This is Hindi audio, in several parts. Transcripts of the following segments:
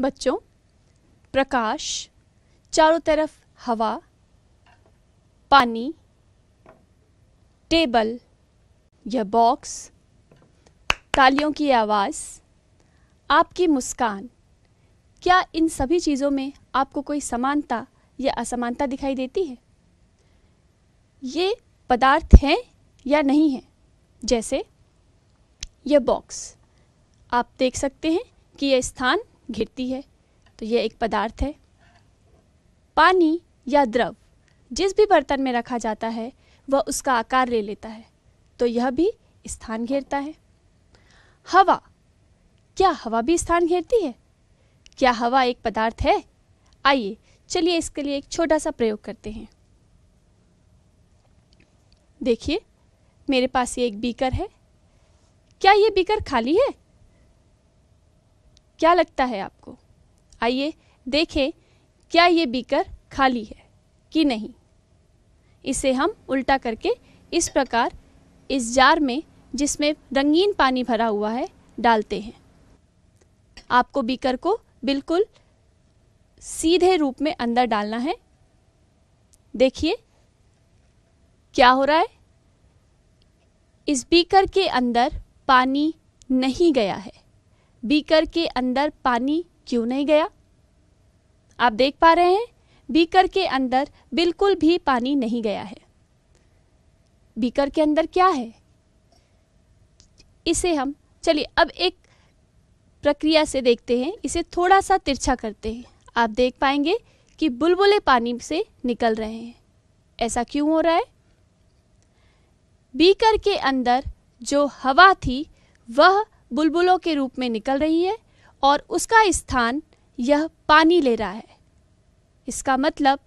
बच्चों प्रकाश चारों तरफ हवा पानी टेबल या बॉक्स तालियों की आवाज़ आपकी मुस्कान क्या इन सभी चीज़ों में आपको कोई समानता या असमानता दिखाई देती है ये पदार्थ हैं या नहीं है जैसे यह बॉक्स आप देख सकते हैं कि यह स्थान घिरती है तो यह एक पदार्थ है पानी या द्रव जिस भी बर्तन में रखा जाता है वह उसका आकार ले लेता है तो यह भी स्थान घेरता है हवा क्या हवा भी स्थान घेरती है क्या हवा एक पदार्थ है आइए चलिए इसके लिए एक छोटा सा प्रयोग करते हैं देखिए मेरे पास ये एक बीकर है क्या ये बीकर खाली है क्या लगता है आपको आइए देखें क्या ये बीकर खाली है कि नहीं इसे हम उल्टा करके इस प्रकार इस जार में जिसमें रंगीन पानी भरा हुआ है डालते हैं आपको बीकर को बिल्कुल सीधे रूप में अंदर डालना है देखिए क्या हो रहा है इस बीकर के अंदर पानी नहीं गया है बीकर के अंदर पानी क्यों नहीं गया आप देख पा रहे हैं बीकर के अंदर बिल्कुल भी पानी नहीं गया है बीकर के अंदर क्या है इसे हम चलिए अब एक प्रक्रिया से देखते हैं इसे थोड़ा सा तिरछा करते हैं आप देख पाएंगे कि बुलबुले पानी से निकल रहे हैं ऐसा क्यों हो रहा है बीकर के अंदर जो हवा थी वह बुलबुलों के रूप में निकल रही है और उसका स्थान यह पानी ले रहा है इसका मतलब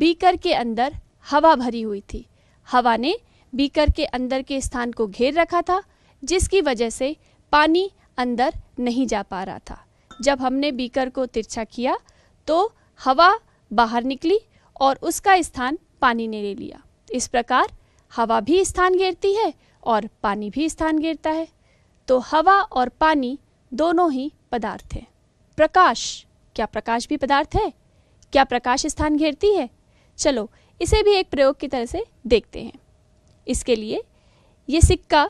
बीकर के अंदर हवा भरी हुई थी हवा ने बीकर के अंदर के स्थान को घेर रखा था जिसकी वजह से पानी अंदर नहीं जा पा रहा था जब हमने बीकर को तिरछा किया तो हवा बाहर निकली और उसका स्थान पानी ने ले लिया इस प्रकार हवा भी स्थान घेरती है और पानी भी स्थान घेरता है तो हवा और पानी दोनों ही पदार्थ हैं प्रकाश क्या प्रकाश भी पदार्थ है क्या प्रकाश स्थान घेरती है चलो इसे भी एक प्रयोग की तरह से देखते हैं इसके लिए ये सिक्का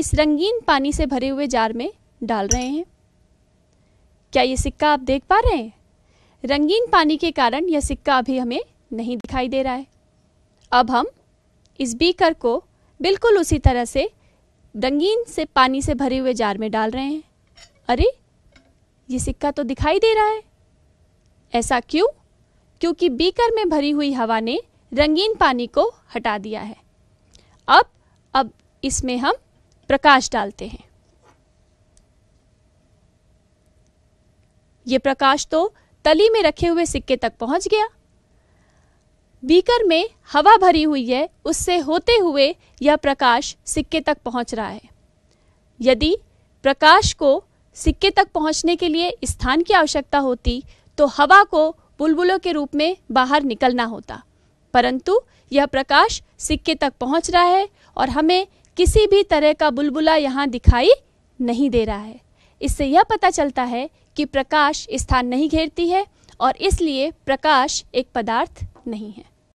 इस रंगीन पानी से भरे हुए जार में डाल रहे हैं क्या ये सिक्का आप देख पा रहे हैं रंगीन पानी के कारण यह सिक्का अभी हमें नहीं दिखाई दे रहा है अब हम इस बीकर को बिल्कुल उसी तरह से रंगीन से पानी से भरे हुए जार में डाल रहे हैं अरे ये सिक्का तो दिखाई दे रहा है ऐसा क्यों क्योंकि बीकर में भरी हुई हवा ने रंगीन पानी को हटा दिया है अब अब इसमें हम प्रकाश डालते हैं ये प्रकाश तो तली में रखे हुए सिक्के तक पहुंच गया बीकर में हवा भरी हुई है उससे होते हुए यह प्रकाश सिक्के तक पहुंच रहा है यदि प्रकाश को सिक्के तक पहुंचने के लिए स्थान की आवश्यकता होती तो हवा को बुलबुलों के रूप में बाहर निकलना होता परंतु यह प्रकाश सिक्के तक पहुंच रहा है और हमें किसी भी तरह का बुलबुला यहाँ दिखाई नहीं दे रहा है इससे यह पता चलता है कि प्रकाश स्थान नहीं घेरती है और इसलिए प्रकाश एक पदार्थ नहीं है